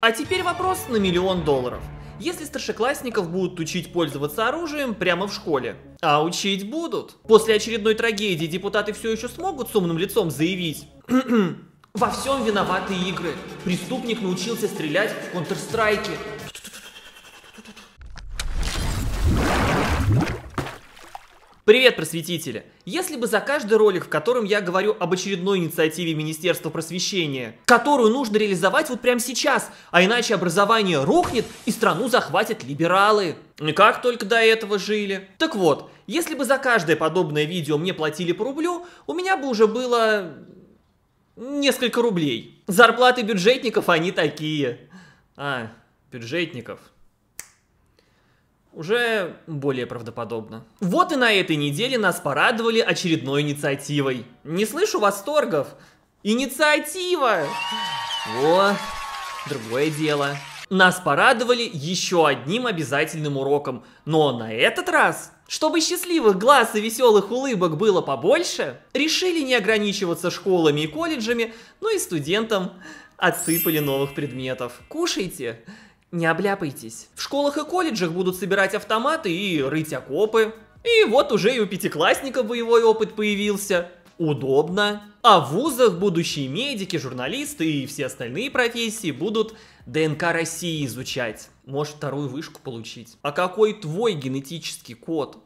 А теперь вопрос на миллион долларов. Если старшеклассников будут учить пользоваться оружием прямо в школе, а учить будут. После очередной трагедии депутаты все еще смогут с умным лицом заявить «Во всем виноваты игры. Преступник научился стрелять в Counter-Strike. Привет, просветители! Если бы за каждый ролик, в котором я говорю об очередной инициативе Министерства просвещения, которую нужно реализовать вот прямо сейчас, а иначе образование рухнет и страну захватят либералы. И как только до этого жили. Так вот, если бы за каждое подобное видео мне платили по рублю, у меня бы уже было... несколько рублей. Зарплаты бюджетников они такие. А, бюджетников. Уже более правдоподобно. Вот и на этой неделе нас порадовали очередной инициативой. Не слышу восторгов. Инициатива! О, другое дело. Нас порадовали еще одним обязательным уроком, но на этот раз, чтобы счастливых глаз и веселых улыбок было побольше, решили не ограничиваться школами и колледжами, но ну и студентам отсыпали новых предметов. Кушайте! Не обляпайтесь. В школах и колледжах будут собирать автоматы и рыть окопы. И вот уже и у пятиклассников боевой опыт появился. Удобно. А в вузах будущие медики, журналисты и все остальные профессии будут ДНК России изучать. Может вторую вышку получить. А какой твой генетический код?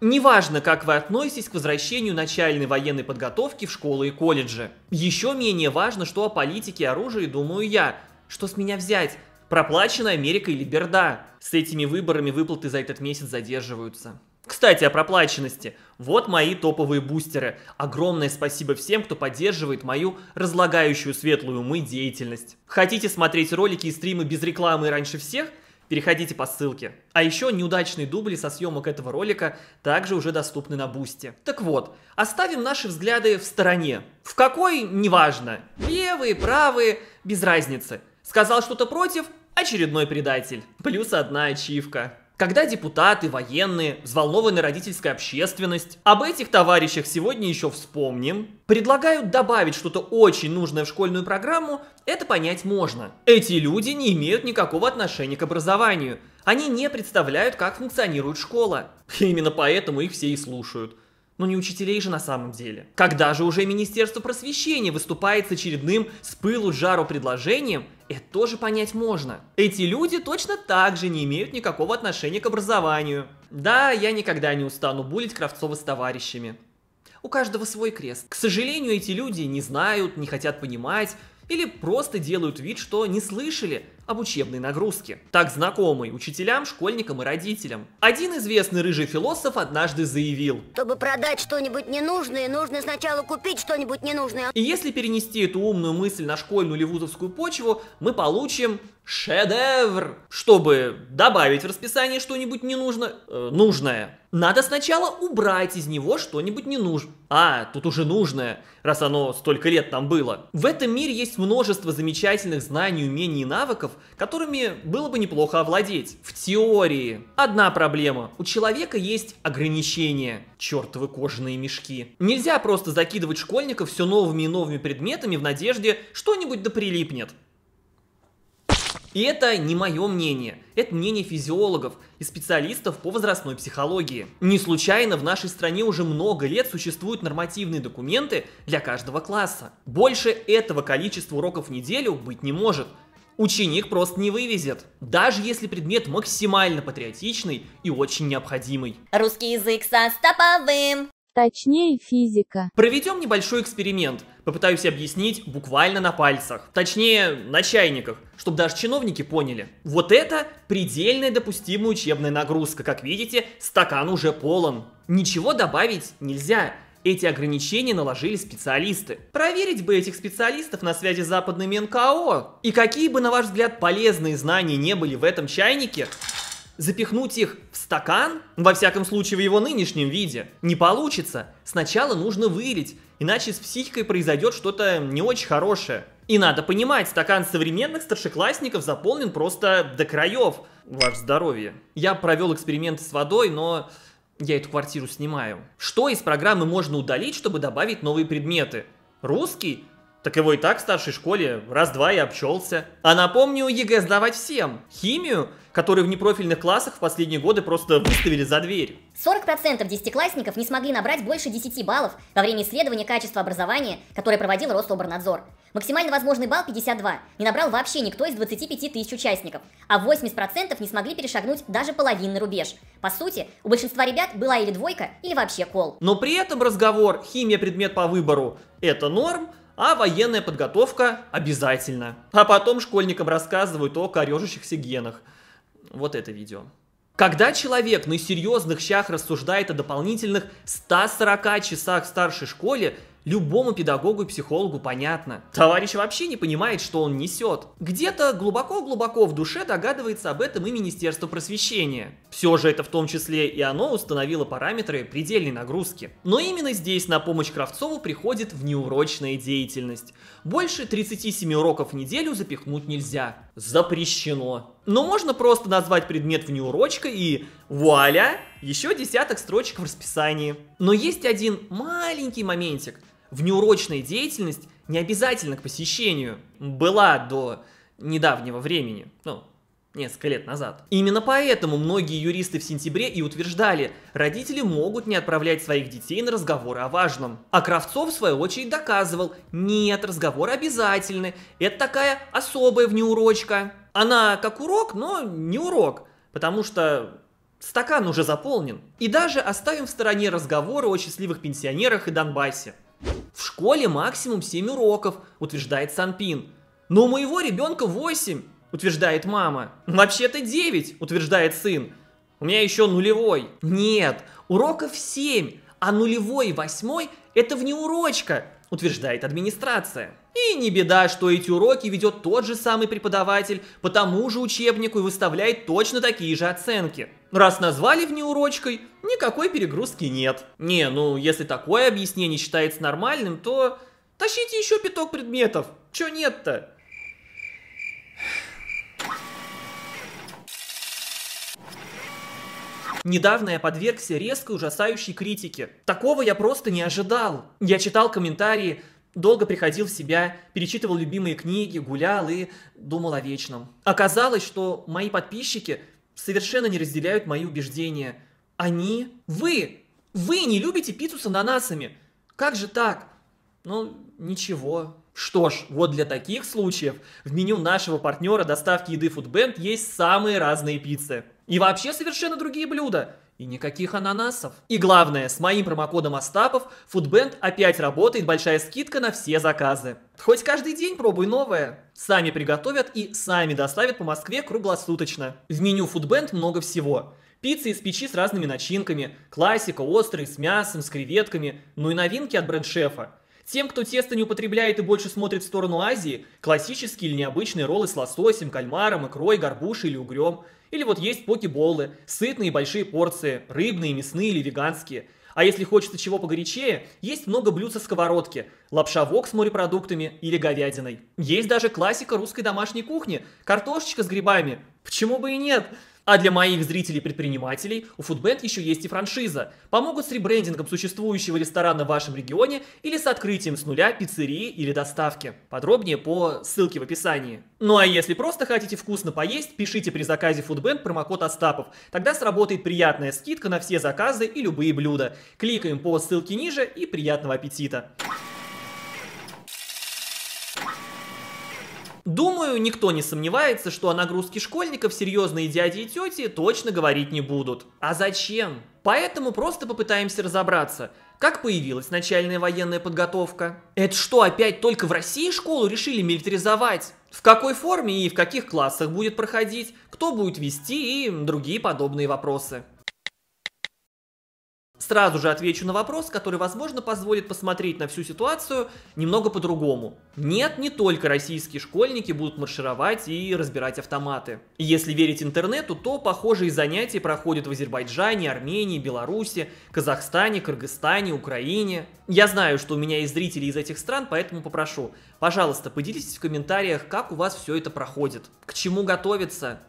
Неважно, как вы относитесь к возвращению начальной военной подготовки в школы и колледжи. Еще менее важно, что о политике и оружии думаю я. Что с меня взять? Проплачена Америка или Берда. С этими выборами выплаты за этот месяц задерживаются. Кстати, о проплаченности. Вот мои топовые бустеры. Огромное спасибо всем, кто поддерживает мою разлагающую светлую умы деятельность. Хотите смотреть ролики и стримы без рекламы раньше всех? Переходите по ссылке. А еще неудачные дубли со съемок этого ролика также уже доступны на бусте. Так вот, оставим наши взгляды в стороне. В какой, неважно. Левые, правые, без разницы. Сказал что-то против, Очередной предатель. Плюс одна ачивка. Когда депутаты, военные, взволнованная родительская общественность, об этих товарищах сегодня еще вспомним, предлагают добавить что-то очень нужное в школьную программу, это понять можно. Эти люди не имеют никакого отношения к образованию. Они не представляют, как функционирует школа. Именно поэтому их все и слушают. Но не учителей же на самом деле. Когда же уже Министерство просвещения выступает с очередным с пылу жару предложением, это тоже понять можно. Эти люди точно так же не имеют никакого отношения к образованию. Да, я никогда не устану булить Кравцова с товарищами. У каждого свой крест. К сожалению, эти люди не знают, не хотят понимать, или просто делают вид, что не слышали, об учебной нагрузке, так знакомый учителям, школьникам и родителям. Один известный рыжий философ однажды заявил, «Чтобы продать что-нибудь ненужное, нужно сначала купить что-нибудь ненужное». И если перенести эту умную мысль на школьную или вузовскую почву, мы получим шедевр. Чтобы добавить в расписание что-нибудь ненужное, э, нужное, надо сначала убрать из него что-нибудь ненужное. А, тут уже нужное, раз оно столько лет там было. В этом мире есть множество замечательных знаний, умений и навыков, которыми было бы неплохо овладеть. В теории. Одна проблема. У человека есть ограничения. Чертовы кожаные мешки. Нельзя просто закидывать школьников все новыми и новыми предметами в надежде что-нибудь да прилипнет. И это не мое мнение, это мнение физиологов и специалистов по возрастной психологии. Не случайно в нашей стране уже много лет существуют нормативные документы для каждого класса. Больше этого количества уроков в неделю быть не может. Ученик просто не вывезет, даже если предмет максимально патриотичный и очень необходимый. Русский язык со стоповым. Точнее, физика. Проведем небольшой эксперимент. Попытаюсь объяснить буквально на пальцах. Точнее, на чайниках, чтобы даже чиновники поняли. Вот это предельная допустимая учебная нагрузка. Как видите, стакан уже полон. Ничего добавить нельзя. Эти ограничения наложили специалисты. Проверить бы этих специалистов на связи с западными НКО. И какие бы, на ваш взгляд, полезные знания не были в этом чайнике, Запихнуть их в стакан, во всяком случае в его нынешнем виде, не получится. Сначала нужно вылить, иначе с психикой произойдет что-то не очень хорошее. И надо понимать, стакан современных старшеклассников заполнен просто до краев. Ваше здоровье. Я провел эксперимент с водой, но я эту квартиру снимаю. Что из программы можно удалить, чтобы добавить новые предметы? Русский так его и так в старшей школе раз-два и обчелся. А напомню, ЕГЭ сдавать всем. Химию, которую в непрофильных классах в последние годы просто выставили за дверь. 40% десятиклассников не смогли набрать больше 10 баллов во время исследования качества образования, которое проводил Рособорнадзор. Максимально возможный балл 52 не набрал вообще никто из 25 тысяч участников, а 80% не смогли перешагнуть даже половинный рубеж. По сути, у большинства ребят была или двойка, или вообще кол. Но при этом разговор «химия – предмет по выбору» – это норм – а военная подготовка обязательно. А потом школьникам рассказывают о корежащихся генах. Вот это видео. Когда человек на серьезных щах рассуждает о дополнительных 140 часах в старшей школе, Любому педагогу и психологу понятно. Товарищ вообще не понимает, что он несет. Где-то глубоко-глубоко в душе догадывается об этом и Министерство просвещения. Все же это в том числе и оно установило параметры предельной нагрузки. Но именно здесь на помощь Кравцову приходит внеурочная деятельность. Больше 37 уроков в неделю запихнуть нельзя. Запрещено. Но можно просто назвать предмет внеурочкой и вуаля, еще десяток строчек в расписании. Но есть один маленький моментик – внеурочная деятельность не обязательно к посещению была до недавнего времени, ну, несколько лет назад. Именно поэтому многие юристы в сентябре и утверждали, родители могут не отправлять своих детей на разговоры о важном. А Кравцов, в свою очередь, доказывал, нет, разговоры обязательны, это такая особая внеурочка. Она как урок, но не урок, потому что стакан уже заполнен. И даже оставим в стороне разговоры о счастливых пенсионерах и Донбассе. В школе максимум 7 уроков, утверждает Санпин. Но у моего ребенка 8, утверждает мама. Вообще-то 9, утверждает сын. У меня еще нулевой. Нет, уроков 7, а нулевой и восьмой это внеурочка утверждает администрация. И не беда, что эти уроки ведет тот же самый преподаватель по тому же учебнику и выставляет точно такие же оценки. Раз назвали внеурочкой, никакой перегрузки нет. Не, ну если такое объяснение считается нормальным, то тащите еще пяток предметов, чё нет-то? Недавно я подвергся резкой ужасающей критике. Такого я просто не ожидал. Я читал комментарии, долго приходил в себя, перечитывал любимые книги, гулял и думал о вечном. Оказалось, что мои подписчики совершенно не разделяют мои убеждения. Они... Вы! Вы не любите пиццу с ананасами! Как же так? Ну, ничего. Что ж, вот для таких случаев в меню нашего партнера доставки еды Foodband есть самые разные пиццы. И вообще совершенно другие блюда. И никаких ананасов. И главное, с моим промокодом Остапов Foodband опять работает большая скидка на все заказы. Хоть каждый день пробуй новое. Сами приготовят и сами доставят по Москве круглосуточно. В меню Foodband много всего. Пиццы из печи с разными начинками, классика, острый, с мясом, с креветками, ну и новинки от бренд-шефа. Тем, кто тесто не употребляет и больше смотрит в сторону Азии, классические или необычные роллы с лососем, кальмаром, икрой, горбушей или угрем – или вот есть покеболы, сытные большие порции, рыбные, мясные или веганские. А если хочется чего погорячее, есть много блюд со сковородки, лапша вок с морепродуктами или говядиной. Есть даже классика русской домашней кухни, картошечка с грибами. Почему бы и нет? А для моих зрителей-предпринимателей у Foodbank еще есть и франшиза. Помогут с ребрендингом существующего ресторана в вашем регионе или с открытием с нуля пиццерии или доставки. Подробнее по ссылке в описании. Ну а если просто хотите вкусно поесть, пишите при заказе Foodbank промокод Остапов. Тогда сработает приятная скидка на все заказы и любые блюда. Кликаем по ссылке ниже и приятного аппетита! Думаю, никто не сомневается, что о нагрузке школьников серьезные дяди и тети точно говорить не будут. А зачем? Поэтому просто попытаемся разобраться, как появилась начальная военная подготовка. Это что, опять только в России школу решили милитаризовать? В какой форме и в каких классах будет проходить, кто будет вести и другие подобные вопросы. Сразу же отвечу на вопрос, который, возможно, позволит посмотреть на всю ситуацию немного по-другому. Нет, не только российские школьники будут маршировать и разбирать автоматы. если верить интернету, то похожие занятия проходят в Азербайджане, Армении, Беларуси, Казахстане, Кыргызстане, Украине. Я знаю, что у меня есть зрители из этих стран, поэтому попрошу, пожалуйста, поделитесь в комментариях, как у вас все это проходит, к чему готовиться,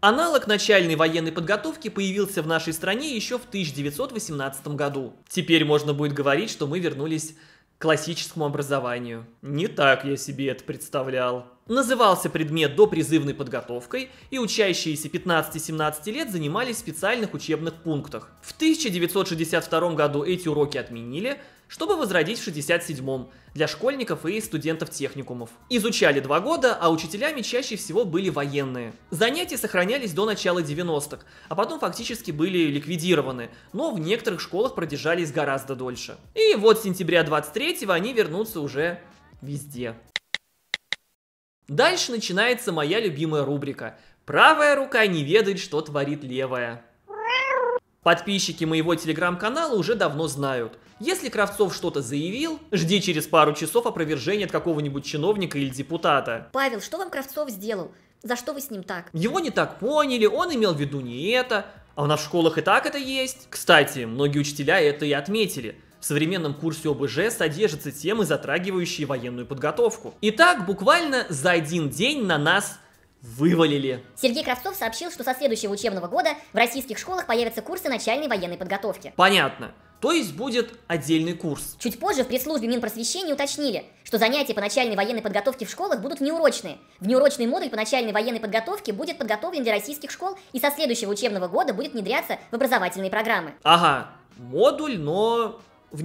Аналог начальной военной подготовки появился в нашей стране еще в 1918 году. Теперь можно будет говорить, что мы вернулись к классическому образованию. Не так я себе это представлял. Назывался предмет допризывной подготовкой, и учащиеся 15-17 лет занимались в специальных учебных пунктах. В 1962 году эти уроки отменили, чтобы возродить в 67-м для школьников и студентов техникумов. Изучали два года, а учителями чаще всего были военные. Занятия сохранялись до начала 90-х, а потом фактически были ликвидированы, но в некоторых школах продержались гораздо дольше. И вот с сентября 23-го они вернутся уже везде. Дальше начинается моя любимая рубрика. Правая рука не ведает, что творит левая. Подписчики моего телеграм-канала уже давно знают. Если Кравцов что-то заявил, жди через пару часов опровержения от какого-нибудь чиновника или депутата. Павел, что вам Кравцов сделал? За что вы с ним так? Его не так поняли, он имел в виду не это. А у нас в школах и так это есть. Кстати, многие учителя это и отметили. В современном курсе ОБЖ содержатся темы, затрагивающие военную подготовку. Итак, буквально за один день на нас вывалили. Сергей Кравцов сообщил, что со следующего учебного года в российских школах появятся курсы начальной военной подготовки. Понятно. То есть будет отдельный курс. Чуть позже в пресс-службе Минпросвещения уточнили, что занятия по начальной военной подготовке в школах будут неурочные. В модуль по начальной военной подготовке будет подготовлен для российских школ и со следующего учебного года будет внедряться в образовательные программы. Ага, модуль, но в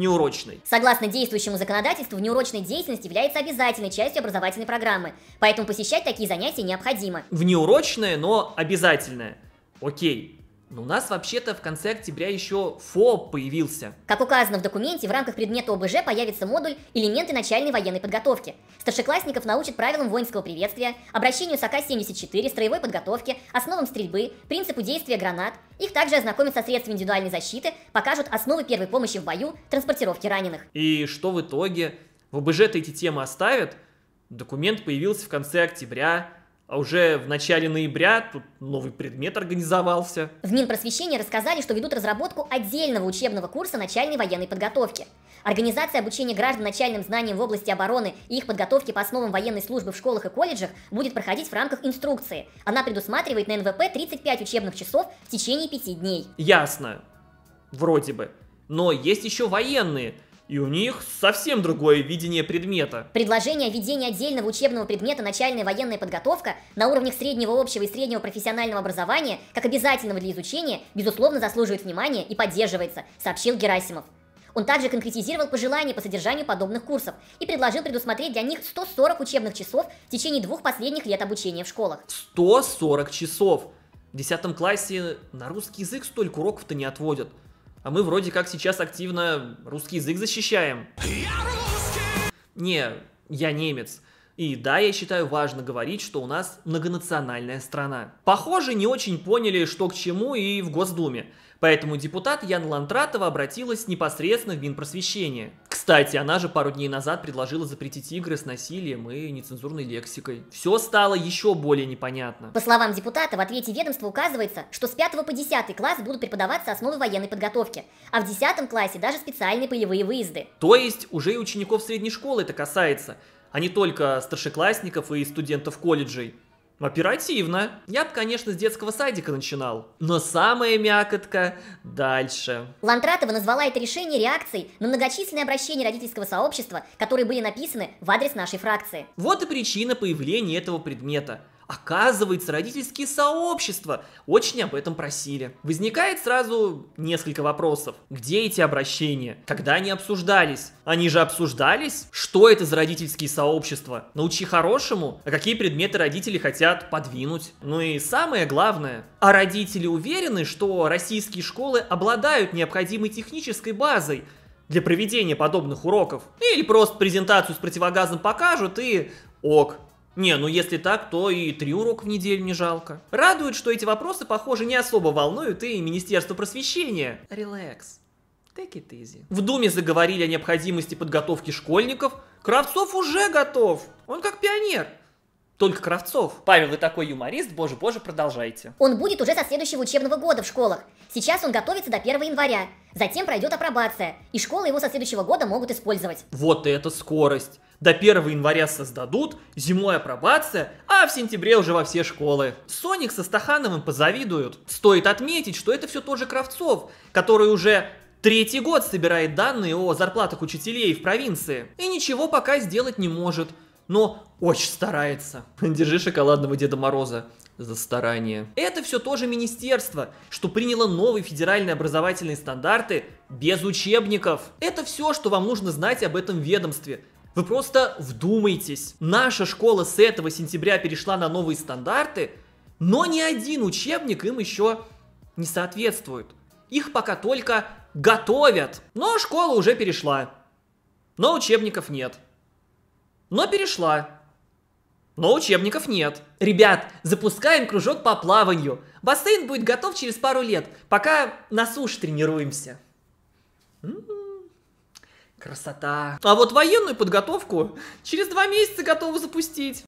Согласно действующему законодательству, внеурочная деятельность является обязательной частью образовательной программы, поэтому посещать такие занятия необходимо. Внеурочное, но обязательная. Окей, но ну, у нас вообще-то в конце октября еще ФОП появился. Как указано в документе, в рамках предмета ОБЖ появится модуль «Элементы начальной военной подготовки». Старшеклассников научат правилам воинского приветствия, обращению с АК-74, строевой подготовки, основам стрельбы, принципу действия гранат. Их также ознакомят со средствами индивидуальной защиты, покажут основы первой помощи в бою, транспортировки раненых. И что в итоге? В ОБЖ-то эти темы оставят? Документ появился в конце октября, а уже в начале ноября тут новый предмет организовался. В Минпросвещении рассказали, что ведут разработку отдельного учебного курса начальной военной подготовки. Организация обучения граждан начальным знаниям в области обороны и их подготовки по основам военной службы в школах и колледжах будет проходить в рамках инструкции. Она предусматривает на НВП 35 учебных часов в течение пяти дней. Ясно. Вроде бы. Но есть еще военные – и у них совсем другое видение предмета. Предложение введения отдельного учебного предмета начальная военная подготовка на уровнях среднего общего и среднего профессионального образования, как обязательного для изучения, безусловно заслуживает внимания и поддерживается, сообщил Герасимов. Он также конкретизировал пожелания по содержанию подобных курсов и предложил предусмотреть для них 140 учебных часов в течение двух последних лет обучения в школах. 140 часов! В 10 классе на русский язык столько уроков-то не отводят – а мы вроде как сейчас активно русский язык защищаем. Я Не, я немец. И да, я считаю важно говорить, что у нас многонациональная страна. Похоже, не очень поняли, что к чему и в Госдуме. Поэтому депутат Ян Лантратова обратилась непосредственно в Минпросвещение. Кстати, она же пару дней назад предложила запретить игры с насилием и нецензурной лексикой. Все стало еще более непонятно. По словам депутата, в ответе ведомства указывается, что с 5 по 10 класс будут преподаваться основы военной подготовки, а в 10 классе даже специальные полевые выезды. То есть уже и учеников средней школы это касается, а не только старшеклассников и студентов колледжей. Оперативно. Я бы, конечно, с детского садика начинал. Но самая мякотка дальше. Лантратова назвала это решение реакцией на многочисленные обращения родительского сообщества, которые были написаны в адрес нашей фракции. Вот и причина появления этого предмета. Оказывается, родительские сообщества очень об этом просили. Возникает сразу несколько вопросов. Где эти обращения? Когда они обсуждались? Они же обсуждались? Что это за родительские сообщества? Научи хорошему? А какие предметы родители хотят подвинуть? Ну и самое главное. А родители уверены, что российские школы обладают необходимой технической базой, для проведения подобных уроков. Или просто презентацию с противогазом покажут и ок. Не, ну если так, то и три урока в неделю не жалко. Радует, что эти вопросы, похоже, не особо волнуют и Министерство просвещения. Релакс. Take it easy. В Думе заговорили о необходимости подготовки школьников. Кравцов уже готов. Он как пионер. Только Кравцов. Павел, вы такой юморист, боже-боже, продолжайте. Он будет уже со следующего учебного года в школах. Сейчас он готовится до 1 января. Затем пройдет апробация, и школы его со следующего года могут использовать. Вот это скорость. До 1 января создадут, зимой апробация, а в сентябре уже во все школы. Соник со Стахановым позавидуют. Стоит отметить, что это все тоже Кравцов, который уже Третий год собирает данные о зарплатах учителей в провинции. И ничего пока сделать не может. Но очень старается. Держи шоколадного Деда Мороза за старание. Это все тоже министерство, что приняло новые федеральные образовательные стандарты без учебников. Это все, что вам нужно знать об этом ведомстве. Вы просто вдумайтесь. Наша школа с этого сентября перешла на новые стандарты, но ни один учебник им еще не соответствует. Их пока только готовят. Но школа уже перешла. Но учебников нет. Но перешла. Но учебников нет. Ребят, запускаем кружок по плаванию. Бассейн будет готов через пару лет, пока на суше тренируемся. М -м -м. Красота. А вот военную подготовку через два месяца готовы запустить.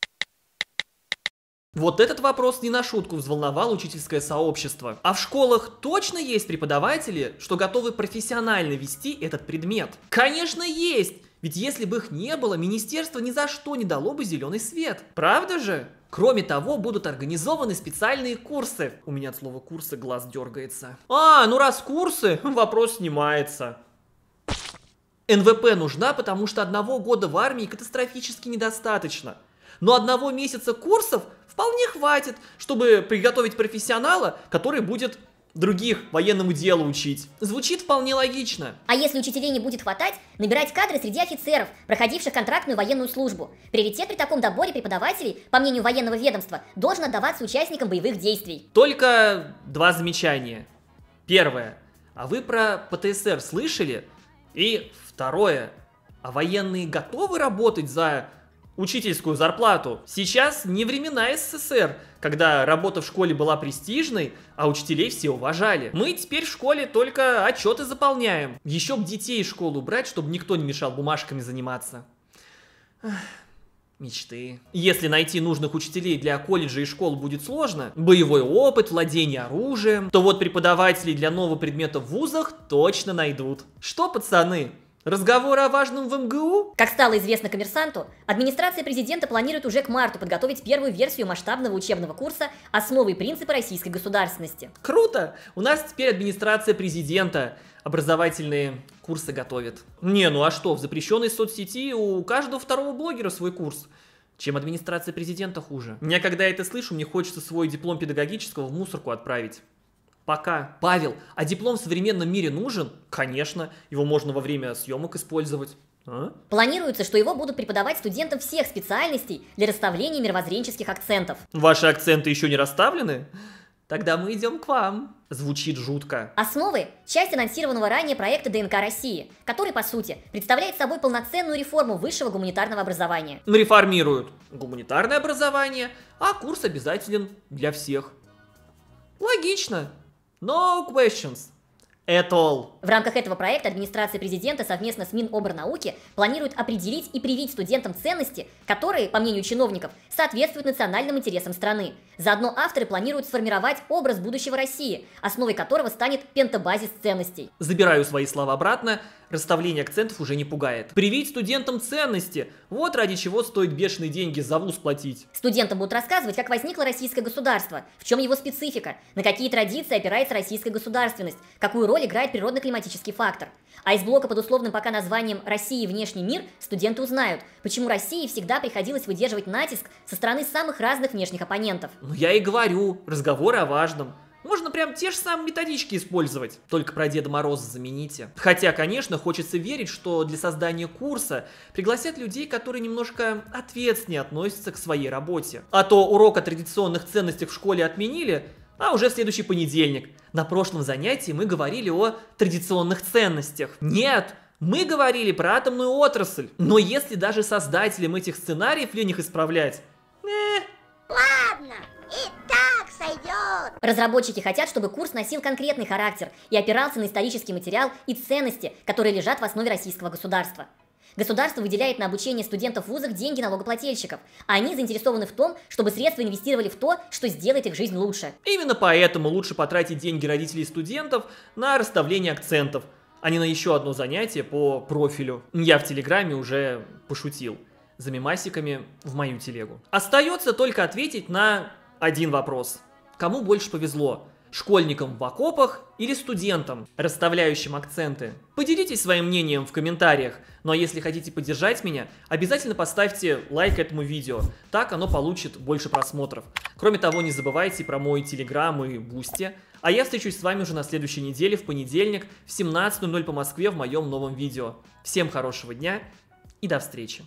Вот этот вопрос не на шутку взволновал учительское сообщество. А в школах точно есть преподаватели, что готовы профессионально вести этот предмет? Конечно есть! Ведь если бы их не было, министерство ни за что не дало бы зеленый свет. Правда же? Кроме того, будут организованы специальные курсы. У меня от слова курсы глаз дергается. А, ну раз курсы, вопрос снимается. НВП нужна, потому что одного года в армии катастрофически недостаточно. Но одного месяца курсов вполне хватит, чтобы приготовить профессионала, который будет других военному делу учить. Звучит вполне логично. А если учителей не будет хватать, набирать кадры среди офицеров, проходивших контрактную военную службу. Приоритет при таком доборе преподавателей, по мнению военного ведомства, должен отдаваться участникам боевых действий. Только два замечания. Первое. А вы про ПТСР слышали? И Второе. А военные готовы работать за учительскую зарплату? Сейчас не времена СССР, когда работа в школе была престижной, а учителей все уважали. Мы теперь в школе только отчеты заполняем. Еще б детей из школы убрать, чтобы никто не мешал бумажками заниматься. мечты. Если найти нужных учителей для колледжа и школ будет сложно, боевой опыт, владение оружием, то вот преподавателей для нового предмета в вузах точно найдут. Что, пацаны, Разговоры о важном в МГУ? Как стало известно коммерсанту, администрация президента планирует уже к марту подготовить первую версию масштабного учебного курса «Основы и принципы российской государственности». Круто! У нас теперь администрация президента образовательные курсы готовит. Не, ну а что, в запрещенной соцсети у каждого второго блогера свой курс. Чем администрация президента хуже? Мне, когда я это слышу, мне хочется свой диплом педагогического в мусорку отправить. Пока. Павел, а диплом в современном мире нужен? Конечно, его можно во время съемок использовать. А? Планируется, что его будут преподавать студентам всех специальностей для расставления мировоззренческих акцентов. Ваши акценты еще не расставлены? Тогда мы идем к вам. Звучит жутко. Основы – часть анонсированного ранее проекта ДНК России, который, по сути, представляет собой полноценную реформу высшего гуманитарного образования. Ну, реформируют гуманитарное образование, а курс обязателен для всех. Логично. No questions. At all. В рамках этого проекта администрация президента совместно с Миноборнауки планирует определить и привить студентам ценности, которые, по мнению чиновников, соответствуют национальным интересам страны. Заодно авторы планируют сформировать образ будущего России, основой которого станет пентабазис ценностей. Забираю свои слова обратно расставление акцентов уже не пугает. Привить студентам ценности. Вот ради чего стоит бешеные деньги за вуз платить. Студентам будут рассказывать, как возникло российское государство, в чем его специфика, на какие традиции опирается российская государственность, какую роль играет природно-климатический фактор. А из блока под условным пока названием «Россия и внешний мир» студенты узнают, почему России всегда приходилось выдерживать натиск со стороны самых разных внешних оппонентов. Ну я и говорю, разговоры о важном. Можно прям те же самые методички использовать, только про Деда Мороза замените. Хотя, конечно, хочется верить, что для создания курса пригласят людей, которые немножко ответственнее относятся к своей работе. А то урок о традиционных ценностях в школе отменили, а уже в следующий понедельник. На прошлом занятии мы говорили о традиционных ценностях. Нет, мы говорили про атомную отрасль. Но если даже создателям этих сценариев лень их исправлять... Э... Ладно, и так сойдет. Разработчики хотят, чтобы курс носил конкретный характер и опирался на исторический материал и ценности, которые лежат в основе российского государства. Государство выделяет на обучение студентов в вузах деньги налогоплательщиков, а они заинтересованы в том, чтобы средства инвестировали в то, что сделает их жизнь лучше. Именно поэтому лучше потратить деньги родителей студентов на расставление акцентов, а не на еще одно занятие по профилю. Я в Телеграме уже пошутил за мимасиками в мою телегу. Остается только ответить на один вопрос. Кому больше повезло? Школьникам в окопах или студентам, расставляющим акценты? Поделитесь своим мнением в комментариях, ну а если хотите поддержать меня, обязательно поставьте лайк этому видео, так оно получит больше просмотров. Кроме того, не забывайте про мой телеграм и бусти, а я встречусь с вами уже на следующей неделе, в понедельник, в 17.00 по Москве в моем новом видео. Всем хорошего дня и до встречи!